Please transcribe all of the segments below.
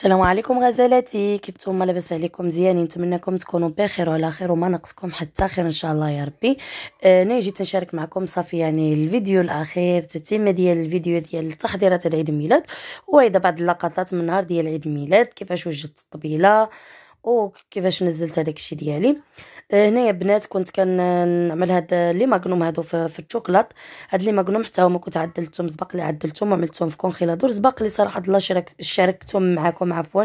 السلام عليكم غزالاتي كيف نتوما لاباس عليكم مزيانين نتمنىكم تكونوا بخير وعلى خير وما نقصكم حتى خير ان شاء الله يا ربي آه جيت نشارك معكم صافي يعني الفيديو الاخير تتمه ديال الفيديو ديال تحضيرات العيد الميلاد وايضا بعض اللقطات من نهار ديال عيد الميلاد كيفاش وجدت الطبيله وكيفاش نزلت هذاك الشيء ديالي آه، يا بنات كنت كنعمل هاد لي ماغنوم هادو في في الشوكولات هاد لي ماغنوم حتى هما كنت عدلتهم سبق لي عدلتهم وعملتهم في كونخيلادور سبق لي صراحه الله شارك شاركتهم معكم عفوا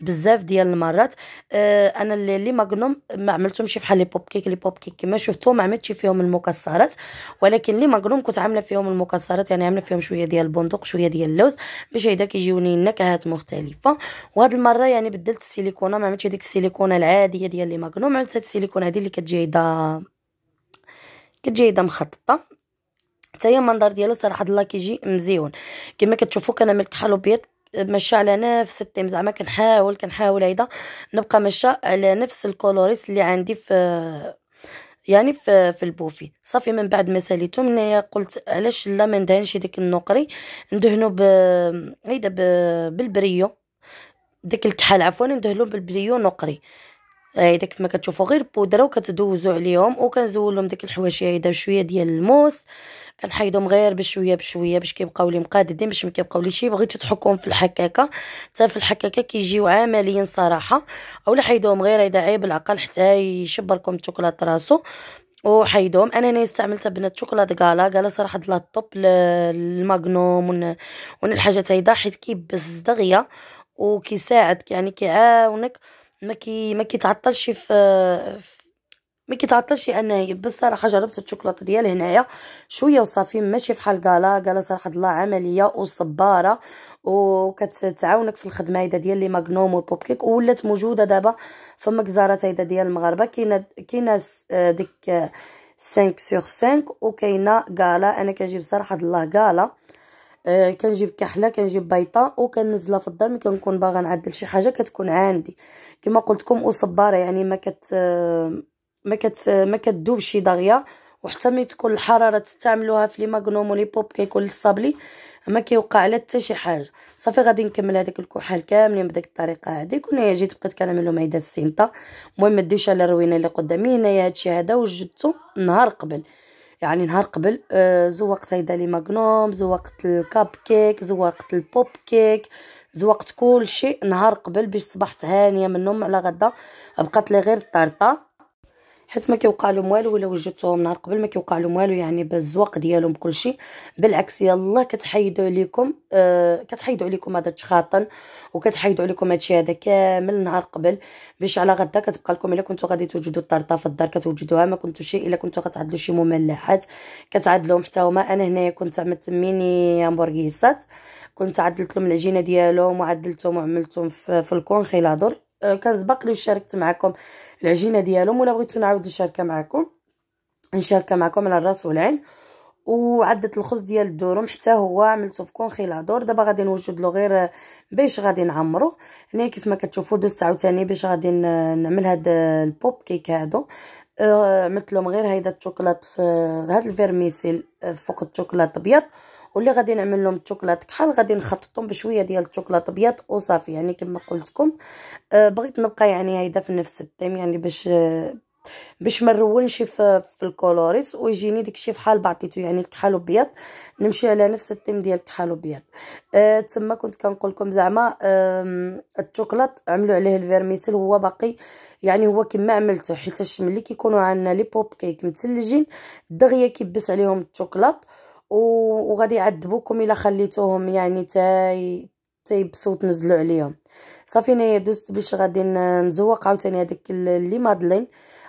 بزاف ديال المرات آه، انا لي ماغنوم ما عملتهمش بحال لي بوب كيك لي بوب كيك كما شفتو ما عملتش فيهم المكسرات ولكن لي ماغنوم كنت عامله فيهم المكسرات يعني عامله فيهم شويه ديال البندق شويه ديال اللوز باش هيدا كيجيوني نكهات مختلفه وهاد المره يعني بدلت السيليكونه ما عملتش هذيك السيليكونه العاديه ديال لي ماغنوم عملت هاد السيليكونه تكون هذه اللي كتجي هيدا كتجي مخططه حتى هي المنظر ديالها صراحه الله كيجي مزيون كما كتشوفوا كنعمل كحل ابيض مشى على نفس التيم زعما كنحاول كنحاول هيدا نبقى مشى على نفس الكولوريس اللي عندي في يعني في, في البوفي صافي من بعد ما ساليتو هنايا قلت علاش لا ما ندهنش ديك النقري ندهنو ب هيدا ب... بالبريو داك الكحل عفوا ندهنو بالبريو نقري هيدا آه، كيف ما كتشوفوا غير بودره وكتدوزوا عليهم وكنزول لهم ديك الحواشيه اذا بشويه ديال الموس كنحيدهم غير بشويه بشويه باش كيبقاو لي مقاددين باش ما كيبقاو ليش بغيتو تحكوهم في الحكاكه حتى في الحكاكه كيجيو عمليين صراحه اولا حيدوهم غير هيدا عيب العقل حتى يشبركم الشوكولاط راسو وحيدهم انا هنا استعملت بنات شوكولاط كالا كالا صراحه ديال الطوب للماغنوم ون الحاجات هيدا حيت كيبس دغيا وكيساعد يعني كيعاونك ما كي ما كيتعطلش في ما كيتعطلش انا يبس جربت الشوكولاته ديال هنايا شويه وصافي ماشي بحال كالا كالا صراحه الله عمليه وصباره وكتعاونك في الخدمه هيدا ديال لي ماغنوم والبوب كيك ولات موجوده دابا في مكزارات هيدا ديال المغاربه كاينه كاينه آه، ديك 5 سور 5 وكاينه كالا انا كنجيب صراحه الله كالا آه، كنجيب كحله كنجيب بيطه وكنزلها في الدار ملي كنكون باغا نعدل شي حاجه كتكون عندي كما قلت لكم وصباره يعني ما كت آه، ما كت آه، ما كتذوبش داغيه وحتى ملي تكون الحراره تستعملوها في لي ماغنوم ولي بوب كيكون الصابلي ما كيوقع على حتى شي حاجه صافي غادي نكمل هذاك الكحل كاملين بديك الطريقه هذه كنا جيت بقيت كنعمل لهم عيدات السينطه المهم ما ديوش على الروينه اللي قدامي هنايا هادشي هذا وجدته نهار قبل يعني نهار قبل آه، زوقت هيدا لي ماغنوم زوقت الكاب كيك زوقت البوب كيك زوقت كل شيء نهار قبل باش صبحت هانيه منهم على غدا بقات لي غير الطارطه حيت ما كيوقع لهم والو ولا وجدتوهم نهار قبل ما كيوقع لهم والو يعني بالزواق ديالهم بكلشي بالعكس يلا كتحيدوا عليكم آه كتحيدوا عليكم هذا التخاطن وكتحيدوا عليكم هادشي هذا كامل نهار قبل باش على غدا كتبقى لكم الا كنتو غادي توجدوا الطرطه في الدار كتوجدوها ما كنتو شي الا كنتو غتعدلوا شي مملحات كتعدلهم حتى هما انا هنايا كنت عملت ميني همبرغيسات كنت عدلت لهم العجينه ديالهم وعدلتهم وعملتهم في, في الكونخيلادور كان سبق لي وشاركت معكم العجينه ديالهم ولا بغيتو نعاود نشاركها معكم نشاركها معكم على الراس والعين وعدت الخبز ديال الدورم حتى هو عملته في كونخيلادور دابا غادي نوجد له غير باش غادي نعمرو هنا كيف ما كتشوفوا دوزت عاوتاني باش غادي نعمل هاد البوب كيك هادو آه، عملت لهم غير هيدا الشوكولاط في هاد الفيرميسيل آه، فوق الشوكولاط ابيض واللي غادي نعمل لهم الشوكولات كحل غادي نخططهم بشويه ديال الشوكولات ابيض وصافي يعني كما قلت لكم آه بغيت نبقى يعني هيدا في نفس التيم يعني باش آه باش ما نرونش في, في الكولوريس ويجيني داكشي فحال بعطيتو يعني الكحل ابيض نمشي على نفس التيم ديال الكحل ابيض أه تما كنت كنقول لكم زعما أه الشوكولات عملوا عليه الفيرميسيل هو باقي يعني هو كما عملته حيتاش ملي كيكونوا عندنا لي بوب كيك متسلجين دغيا كيبس عليهم الشوكولات وغادي يعذبوكم الا خليتوهم يعني تا تيبسو تنزلوا عليهم صافي انايا دوزت باش غادي نزوق عاوتاني هذاك اللي مادلين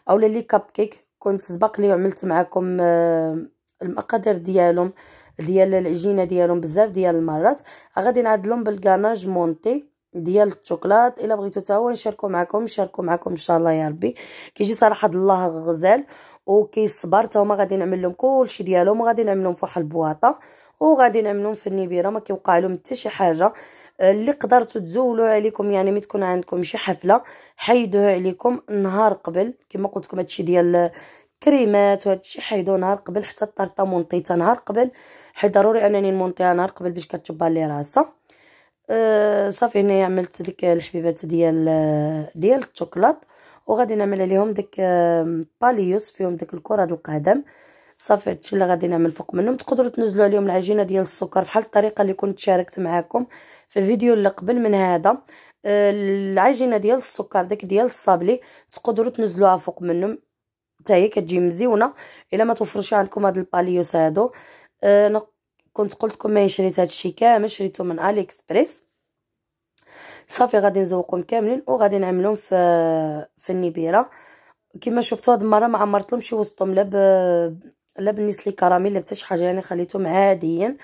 اولا لي كاب كيك كنت سبق لي وعملت معكم آه، المقادير ديالهم ديال العجينه ديالهم بزاف ديال المرات غادي نعدلهم بالكاناج مونتي ديال الشوكولات الا بغيتو تا هو نشاركو معكم نشاركو معكم ان شاء الله يا ربي كيجي صراحه الله غزال وكيصبر حتى هما غادي نعمل لهم كلشي ديالهم غادي نعملهم فواحد البواطه وغادي نعملهم في النبيره ما كيوقع لهم حتى شي حاجه اللي قدرتوا تزولوا عليكم يعني ملي تكون عندكم شي حفله حيدوه عليكم نهار قبل كما قلت لكم هادشي ديال كريمات وهادشي حيدوه نهار قبل حتى الطرطه مونطيتها نهار قبل حيت ضروري انني نمونطيها نهار قبل باش كتبان لي راسها أه صافي هنايا عملت ديك الحبيبات ديال ديال الشوكولاط وغادي نعمل عليهم داك باليوس فيهم داك الكره ديال القدم صافي هادشي اللي غادي نعمل فوق منهم تقدروا تنزلوا عليهم العجينه ديال السكر بحال الطريقه اللي كنت شاركت معكم في الفيديو اللي قبل من هذا آه، العجينه ديال السكر داك ديال الصابلي تقدروا تنزلوها فوق منهم حتى هي كتجي مزيونه الا ما توفرش عندكم هاد الباليوس هادو أه كنت قلت لكم ما شريت هادشي كامل شريته من الي اكسبريس صافي غادي نزوقهم كاملين وغادي نعملهم في في النبيره كما شفتوا هاد المره ما عمرتلهمش وسطهم لا ب لا بالنسلي كراميل لا بتا شي حاجه يعني خليتهم عاديين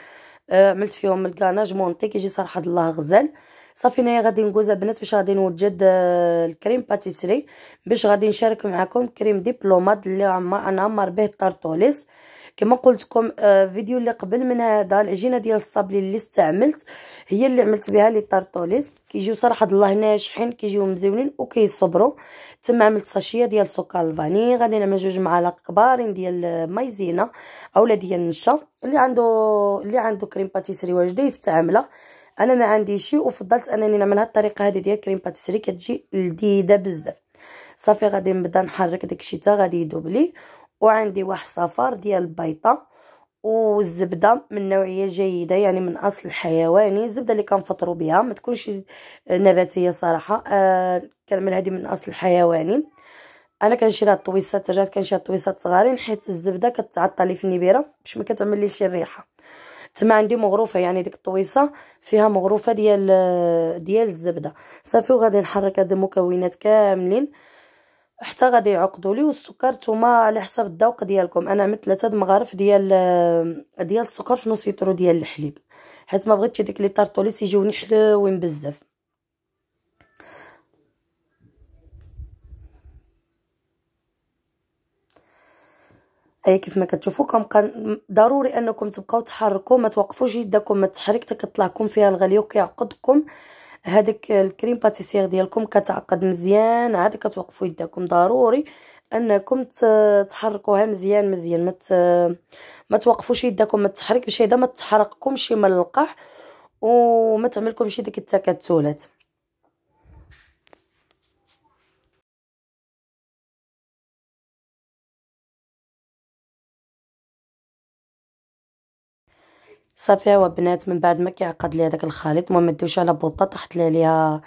أه، عملت فيهم الكاناج مونتي كيجي صراحه الله غزال صافي هنايا غادي ندوز البنات باش غادي نوجد أه، الكريم باتيسري باش غادي نشارك معكم كريم ديبلوماد اللي عمر انا عمر به الطرطوليس كما قلت لكم أه، فيديو اللي قبل من هذا العجينه ديال الصابلي اللي استعملت هي اللي عملت بها لي طارطوليس كيجيو صراحه الله ناجحين كيجيو مزيونين وكيصبروا تما عملت ساشيه ديال سكر الفاني غادي نعمل جوج معالق كبارين ديال مايزينا اولا ديال النشا اللي عنده اللي عنده كريم باتيسري واجده يستعملها انا ما عنديش وفضلت انني نعمل هاد الطريقه هذه ديال كريم باتيسري كتجي لذيذه بزاف صافي غادي نبدا نحرك داكشي حتى غادي يذوب لي وعندي واحد صفار ديال البيطه والزبده من نوعيه جيده يعني من اصل حيواني الزبده اللي كنفطروا بها ما تكونش نباتيه صراحه آه كنعمل هذه من اصل حيواني انا كنشري هاد الطويسات رجعت كنشري هاد الطويسات صغارين حيت الزبده كتعطلي في النبيره باش ما كتعمل ليش الريحه تما عندي مغروفه يعني ديك الطويصه فيها مغروفه ديال ديال الزبده صافي وغادي نحرك هاد المكونات كاملين حتى غادي يعقدوا لي والسكر نتوما على حسب الذوق ديالكم انا عملت ثلاثه مغارف ديال آه، ديال السكر في نص ديال الحليب حيت ما بغيتش ديك لي طارطوليس يجيوني حلوين بزاف اي كيف ما كتشوفوا كان ضروري انكم تبقاو تحركوا ما توقفوش يدكم ما تحرك تطلعكم فيها الغليوك يعقدكم هذاك الكريم باتيسير ديالكم كتعقد مزيان عاد كتوقفوا يداكم ضروري انكم تحركوها مزيان مزيان ما ما توقفوش يداكم ما تحرك باش هذا ما تحرقكمش من القح وما تعملكمش ديك التكتلات صافي ايوا بنات من بعد ما كيعقد لي هذاك الخليط ما مدوش على بوطه طحت لي عليها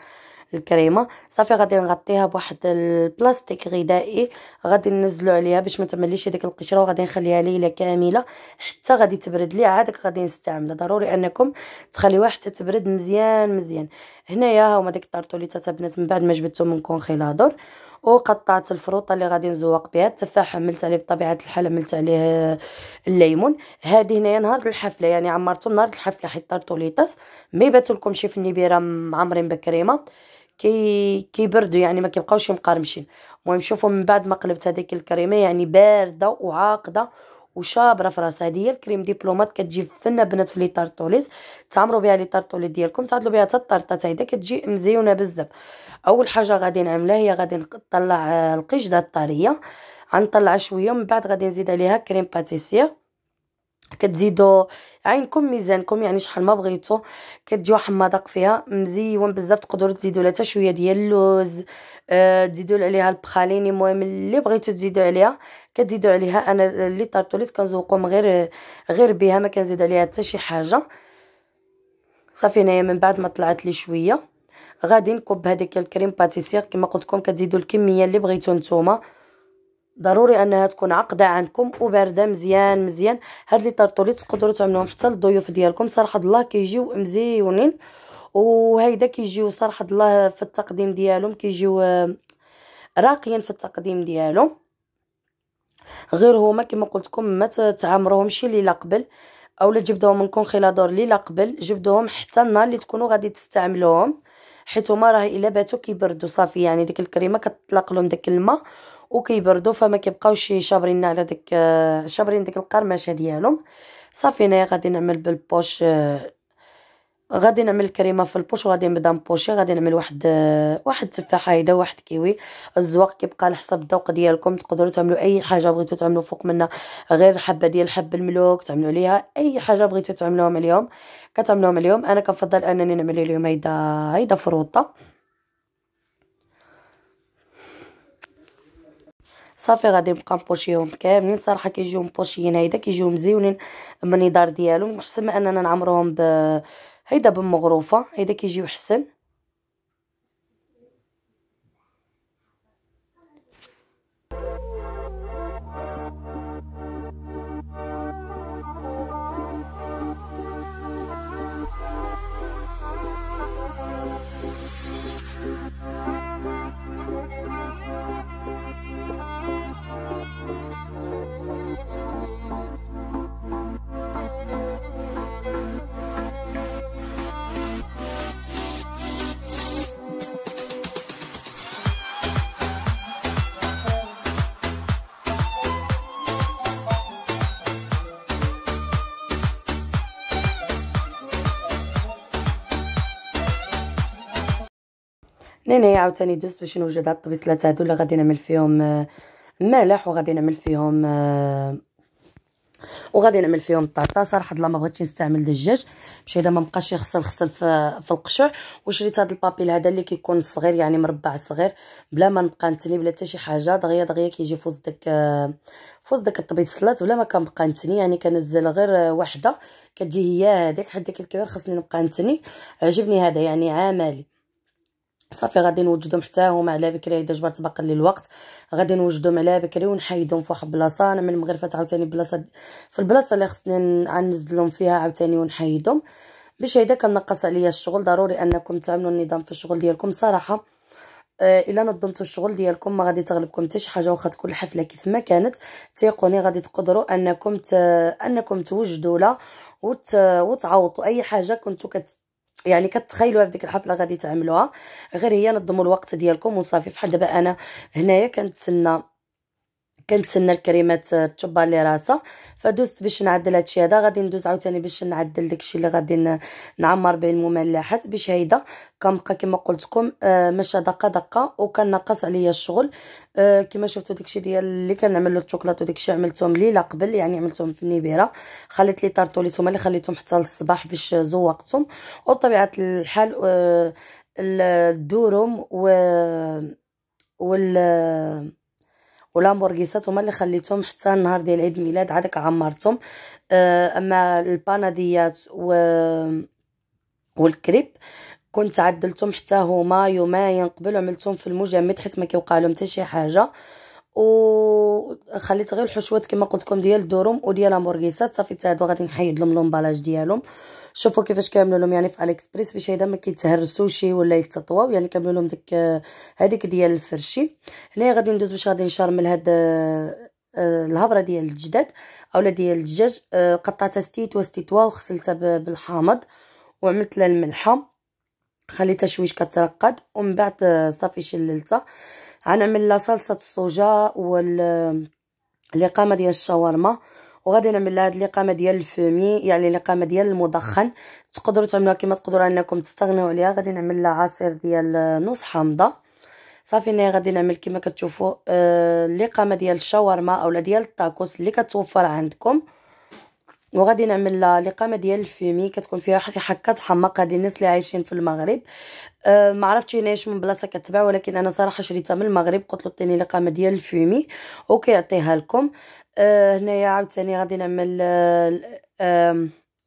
الكريمه صافي غادي نغطيها بواحد البلاستيك غذائي غادي ننزلو عليها باش ما تعمليش هذيك القشره وغادي نخليها ليله كامله حتى غادي تبرد لي عادك غادي نستعملها ضروري انكم تخليوها حتى تبرد مزيان مزيان هنايا هما ديك الطارطوليتات بنات من بعد ما جبدتهم من كونخيلادور وقطعت الفروطه اللي غادي نزوق بها التفاح عملت عليه بطبيعه الحال عملت عليه الليمون هذه هنايا نهار الحفله يعني عمرته نهار الحفله حيت طرطو ليطاس ما لكم شي في النبيره معمرين بكريمه كي كيبردوا يعني ما كيبقاوش مقرمشين المهم شوفوا من بعد ما قلبت هذيك الكريمه يعني بارده وعاقده وشابره في راسها هذه هي الكريم ديبلومات كتجي فنه بنات في لي طارطوليز تعمروا بها لي طارطولي ديالكم تعدلوا بها حتى الطرطه حتى هيدا كتجي مزيونه بزاف اول حاجه غادي نعملها هي غادي نطلع القشده الطريه غنطلع شويه من بعد غادي نزيد عليها كريم باتيسير كتزيدوا عينكم ميزانكم يعني شحال ما بغيتو كتجيو حماضق فيها مزيون بزاف تقدروا تزيدوا لها شويه ديال اللوز آه تزيدوا عليها البخالين المهم اللي بغيتو تزيدوا عليها كتزيدوا عليها انا اللي طرطوليت كنزوقهم غير غير بها ما كنزيد عليها حتى شي حاجه صافي هنايا من بعد ما طلعت لي شويه غادي نكب هذيك الكريم باتيسير كما قلت لكم كتزيدوا الكميه اللي بغيتو نتوما ضروري انها تكون عقده عندكم وبارده مزيان مزيان هاد لي طرطوليت تقدروا تعملوهم حتى للضيوف ديالكم صراحه الله كيجيو مزيونين وهيدا كيجيو صراحه الله في التقديم ديالهم كيجيو آه، راقيين في التقديم ديالهم غير هما كما قلت لكم ما تعمروهمش ليله قبل اولا جبدوهم من كونخيلادور ليلا قبل جبدوهم حتى النهار اللي تكونوا غادي تستعملوهم حيت هما راه الا باتوا كيبردوا صافي يعني ديك الكريمه كتطلق لهم داك الماء وكيبردوا فما كيبقاوش شابرين على داك آه، شابرين ديك القرمشه ديالهم صافي هنايا غادي نعمل بالبوش آه، غادي نعمل الكريمه في البوش وغادي نبدا نبوشي غادي نعمل واحد آه، واحد تفاحه هيدا واحد كيوي الزواق كيبقى على حسب الذوق ديالكم تقدروا تعملوا اي حاجه بغيتوا تعملوا فوق منها غير حبه ديال حب الملوك تعملوا ليها اي حاجه بغيتوا تعملوهم اليوم كتعملوهم اليوم انا كنفضل انني نعمل اليوم هيدا هيدا فروطه صافي غادي نبقى نبوشيهم كاملين صراحه كيجيو مبوشيين هيدا كيجيو مزيونين من الدار ديالهم احسن ما اننا نعمروهم ب هيدا بمغروفه هيدا كيجيو حسن لهنايا عاوتاني دوزت باش نوجد هاد الطبيصلات هادو اللي غادي نعمل فيهم آه، مالح وغادي نعمل فيهم آه، وغادي نعمل فيهم الطرطا صراحه لا ما بغيتش نستعمل الدجاج باش اذا ما بقاش يغسل خسل في, في القشع وشريت هذا البابيل هذا اللي كيكون صغير يعني مربع صغير بلا ما نبقى نتني بلا حتى شي حاجه دغيا دغيا كيجي فوز داك آه، فوز داك الطبيط بلا ما كنبقى نتني يعني كنزل غير وحده كتجي هي هذيك حد داك الكبير خاصني نبقى نتني عجبني هذا يعني عملي صافي غادي نوجدهم حتى هما على بكري اذا جبرت باقي لي الوقت غادي نوجدهم على بكري ونحيدهم في واحد البلاصه انا من المغرفه عاوتاني بلاصه في البلاصه اللي خصني ننزلهم فيها عاوتاني ونحيدهم باش هيدا كنقص عليا الشغل ضروري انكم تعملوا النظام في الشغل ديالكم صراحه آه، الا نظمتوا الشغل ديالكم ما غادي تغلبكم حتى شي حاجه واخا تكون الحفله كيف ما كانت تيقوني غادي تقدروا انكم ت... انكم توجدوا لها وت... وتعوضوا اي حاجه كنتو كت... يعني كتخيلوها في ديك الحفله غادي تعملوها غير هي نظموا الوقت ديالكم وصافي فحال دابا انا هنايا كنتسنى كنتسنى الكريمات تشبر لي راسها فدوزت باش نعدل هادشي هذا غادي ندوز عاوتاني باش نعدل داكشي اللي غادي نعمر به المملحات باش هيدا كنبقى كما قلت لكم آه ماشيه دقه دقه وكنقص عليا الشغل آه كما شفتوا داكشي ديال اللي كنعمل له الشوكولات وداكشي عملتهم ليله قبل يعني عملتهم في النبيره خليت لي طارطوليت هما اللي خليتهم حتى للصباح باش زوقتهم وطبيعه الحال آه الدورم و وال واللامبورغيسات هما اللي خليتهم حتى النهار ديال عيد الميلاد عادك عمرتهم آه، اما الباناديات و والكريب كنت عدلتهم حتى هما يومين قبل عملتهم في المجمد حيت ما كيوقع لهم حتى شي حاجه وخليت غير الحشوات كما قلت لكم ديال الدروم وديال لامبورغيسات صافي حتى هادو غادي نحيد لهم لومبالاج ديالهم شوفوا كيفاش كيعملوا لهم يعني في اليكسبريس باش هذا ما كيتهرسوشي ولا يتسطواو يعني كيعملوا لهم ديك هذيك ديال الفرشي هنايا غادي ندوز باش غادي نشرمل هاد آه، الهبره ديال الجداد اولا ديال الدجاج آه، قطعتها ستيتوا ستيتوا وغسلتها بالحامض وعملت لها الملحه خليتها شويش كترقد ومن بعد آه، صافي شللتها غنعمل لها صلصه الصوجه وال الاقامه ديال الشاورما وغادي نعمل لها هاد الاقامه ديال الفومي يعني الاقامه ديال المدخن تقدروا تعملوها كما تقدروا انكم تستغناو عليها غادي نعمل لها عصير ديال نص حامضه صافي هنا غادي نعمل كما كتشوفوا آه، الاقامه ديال الشاورما اولا ديال الطاكوس اللي كتوفر عندكم وغادي نعمل لقامه ديال الفيمي كتكون فيها ريحه كتحمق هاد الناس اللي عايشين في المغرب أه ما عرفتيناش من بلاصه كتباع ولكن انا صراحه شريتها من المغرب قلت له عطيني لقامه ديال الفيمي وكيعطيها لكم أه هنايا عاوتاني غادي نعمل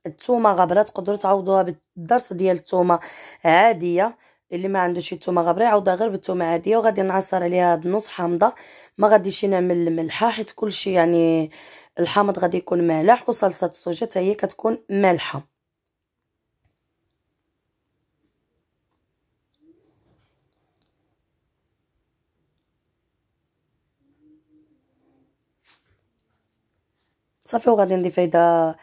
الثومه أه, أه، غبره تقدروا تعوضوها بالضرس ديال الثومه عاديه اللي ما عندوش الثومه غبره يعوضها غير بالثومه عاديه وغادي نعصر عليها هاد النص حامضه ما غاديش نعمل الملحه حيت كلشي يعني الحامض غادي يكون مالح وصلصه الصوجه حتى هي كتكون مالحه صافي وغادي نضيف هيدا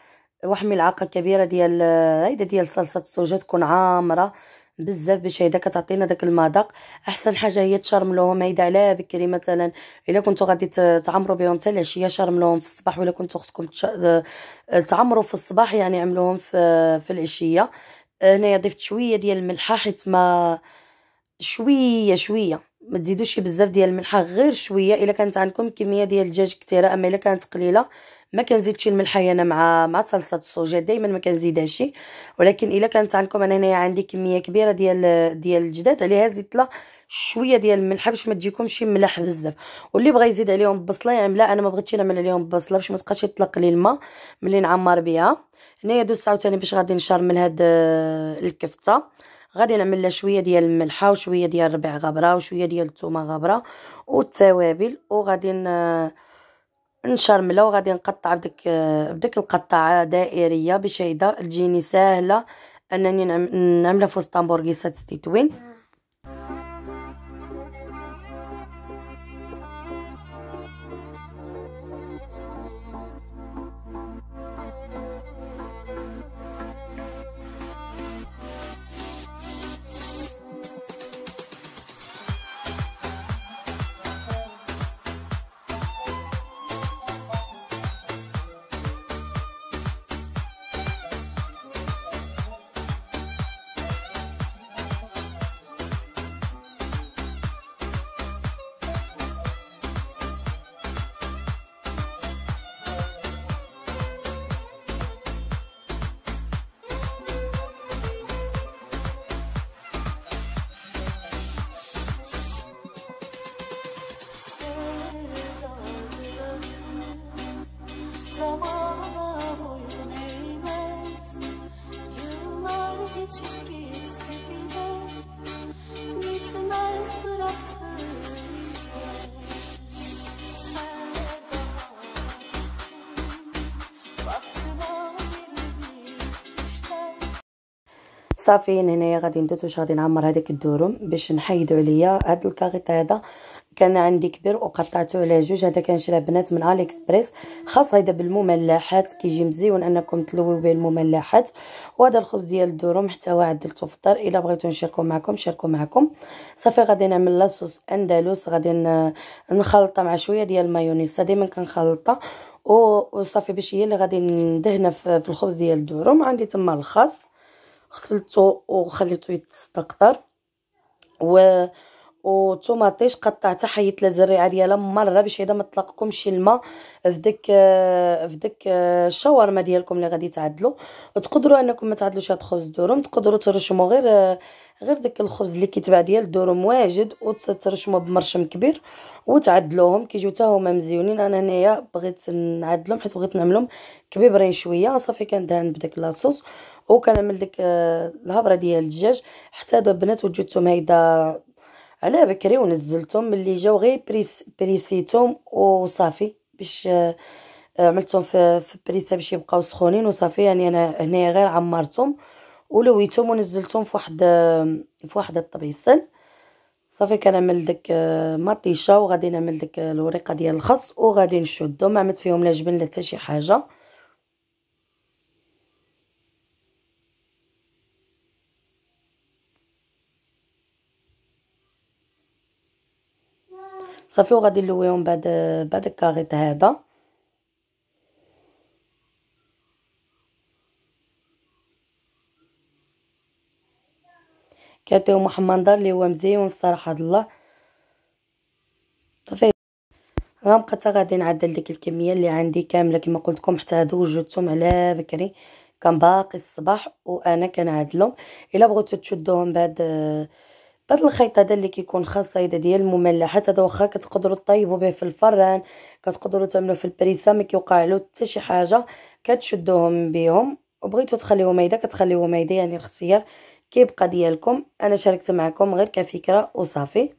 واحد الملعقه كبيره ديال هيدا ديال صلصه الصوجه تكون عامره بزاف باش هيدا كتعطينا داك المذاق احسن حاجه هي تشرملوهم هيدا على بكري مثلا الا كنتو غادي تعمروا بهم حتى العشيه شرملوهم في الصباح ولا كنتو خصكم تعمروا في الصباح يعني عملوهم في في العشيه هنايا ضفت شويه ديال الملحه حيت ما شويه شويه ما تزيدوش بزاف ديال الملحه غير شويه الا كانت عندكم كميه ديال الدجاج كثيره اما الا كانت قليله ما كنزيدش الملحه انا مع مع صلصه الصوجا دائما ما شي ولكن الا كانت عندكم انا هنايا عندي كميه كبيره ديال ديال الجداد عليها زدت لها شويه ديال الملحه باش ما تجيكمش ملاح بزاف واللي بغى يزيد عليهم بصله يعملها يعني لا انا ما بغيتش نعمل عليهم بصله باش ما تبقاش يطلق لي الماء ملي نعمر بها هنايا دوزت عاوتاني باش غادي نشرمل هاد آه، الكفته غادي نعمل لها شويه ديال الملحه وشويه ديال ربع غبره وشويه ديال الثومه غبره والتوابل وغادي نشرملها وغادي نقطع بديك بديك القطاعه دائريه باش تجيني ساهله انني نعم، نعملها في وسط امبورغيسات ستيتوين صافي هنايا غادي ندوز باش غادي نعمر هذاك الدورم باش نحيدو عليا هاد الكاغيط هذا كان عندي كبير وقطعته على جوج هذا كنشريه بنات من الي اكسبريس خاص هيدا بالمملحات كيجي مزيون انكم تلويو به المملحات وهذا الخبز ديال الدروم حتى هو عدلته في الدار الا بغيتو نشاركو معكم شاركو معكم صافي غادي نعمل لاصوص اندلس غادي نخلطه مع شويه ديال المايونيز ديما كنخلطها وصافي باش هي اللي غادي ندهنها في الخبز ديال الدروم عندي تما الخاص غسلته وخليته يتصدق اكثر و وطوماطيش قطعتها حيت لها الزريعه ديالها مره باش هذا ما طلقكمش الماء في داك في داك الشاورما ديالكم اللي غادي تعدلوا تقدروا انكم ما تعدلوش هاد الخبز الدروم تقدروا ترشموا غير غير داك الخبز اللي كيتباع ديال الدورم واجد وترشموا بمرشم كبير وتعدلوهم كيجيو حتى هما مزيونين انا هنايا بغيت نعدلهم حيت بغيت نعملهم كبيبرين شويه صافي كندهن بداك لاصوص وكنعمل ديك آه، الهبره ديال الدجاج حتى دابا بنات وجدتهم هيدا على بكري ونزلتهم ملي جاو غير بريس بريسيتهم وصافي باش آه، آه، عملتهم في, في باش يبقاو سخونين وصافي يعني انا هنايا غير عمرتهم ولويتهم ونزلتهم في واحد في واحد الطبيصل صافي كنعمل داك مطيشه وغادي نعمل داك الوريقه ديال الخس وغادي نشدهم ما عملت فيهم لا جبن لا حتى شي حاجه صافي وغادي نلويهم بعد بعد الكاغيط هذا كيعطيو واحد اللي هو مزيون في صراحه الله صافي غنبقى حتى غادي نعدل ديك الكميه اللي عندي كامله كما قلت لكم حتى هادو وجدتهم على بكري كان باقي الصباح وانا كنعدلهم الا بغيتو تشدوهم آه بعض الخيط هذا اللي كيكون خاص صيده ديال المملحات هذا واخا كتقدروا طيبوا به في الفران كتقدروا تعملوا في البريسه ما كيوقع له حتى شي حاجه كتشدوهم بهم وبغيتو تخليوهم هيدا كتخليوهم هيدا يعني الاختيار كيبقى ديالكم انا شاركت معكم غير كفكره وصافي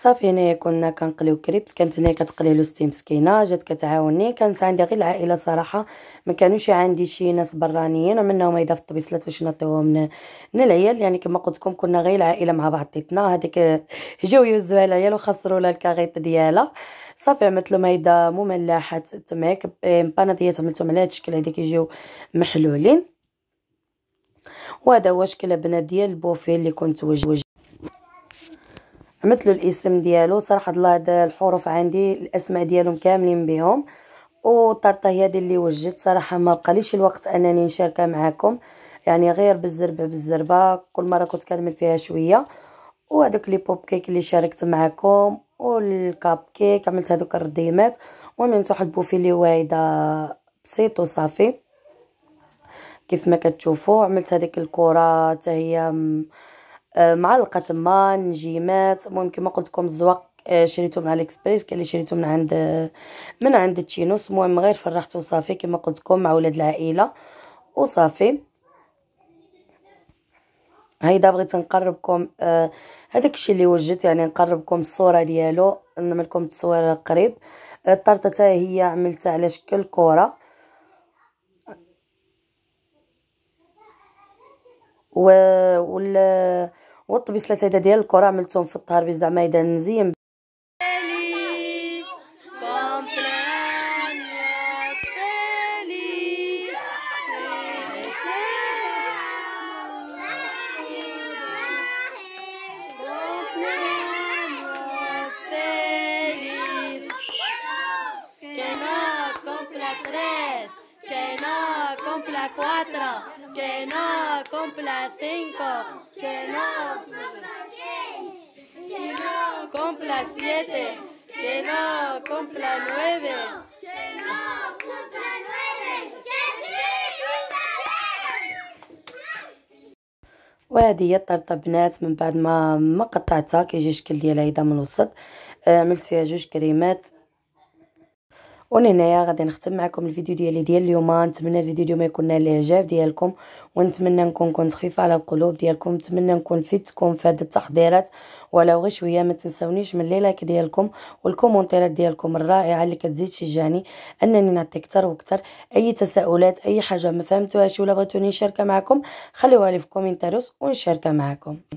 صافي هنايا كنا كنقليو كريبس كانت هنايا كتقلي لوستي مسكينه جات كتعاوني كانت عندي غير العائله صراحه ما كانوش عندي شي ناس برانيين ومنهم ايضا في الطبيصلات باش نعطيوهم من, العيال يعني كما قلت لكم كنا غير العائله مع بعضيتنا هذيك جاو يوزوها العيال وخسروا لها الكاغيط ديالها صافي عملت لهم هيدا مملحات تماك إيه، باناديات عملتهم على هذا الشكل هذيك يجيو محلولين وهذا هو شكل البنات ديال البوفيه اللي كنت وجه عملت له الاسم ديالو صراحه الله هاد الحروف عندي الاسماء ديالهم كاملين بهم والطرطه هي هذه اللي وجدت صراحه ما بقاليش الوقت انني نشاركها معكم يعني غير بالزربه بالزربه كل مره كنت كنمل فيها شويه وهذوك لي بوب كيك اللي شاركت معكم والكاب كيك عملت هذوك الرديمات تحت البوفي اللي واعده بسيط وصافي كيف ما كتشوفوا عملت هذيك الكره حتى هي آه، معلقه تما نجيمات المهم كما قلت لكم الزواق آه، شريته من علي كاين اللي شريته من عند من عند تشينوس المهم غير فرحت وصافي كما قلت لكم مع ولاد العائله وصافي هيدا بغيت نقربكم آه، هذاك الشيء اللي وجدت يعني نقربكم الصوره ديالو نعمل لكم تصوير قريب الطرطه هي عملتها على شكل كره و وال والطبيصله هذا ديال الكره عملتهم في الطهر باش زعما اذا مزيان siete, que no cumpla nueve. وهذه هي الطرطه بنات من بعد ما ما قطعتها كيجي الشكل ديالها هيدا من الوسط آه، عملت فيها جوج كريمات ولهنايا غادي نختم معكم الفيديو ديالي ديال اليوم نتمنى الفيديو اليوم يكون نال الاعجاب ديالكم ونتمنى نكون كنت خفيفه على القلوب ديالكم نتمنى نكون فدتكم في هاد التحضيرات ولو غير شويه ما تنساونيش من اللايك ديالكم والكومونتيرات ديالكم الرائعه اللي كتزيد تشجعني انني نعطي اكثر واكثر اي تساؤلات اي حاجه ما فهمتوهاش ولا بغيتوني نشاركها معكم خليوها لي في كومنتاريوس ونشاركها معكم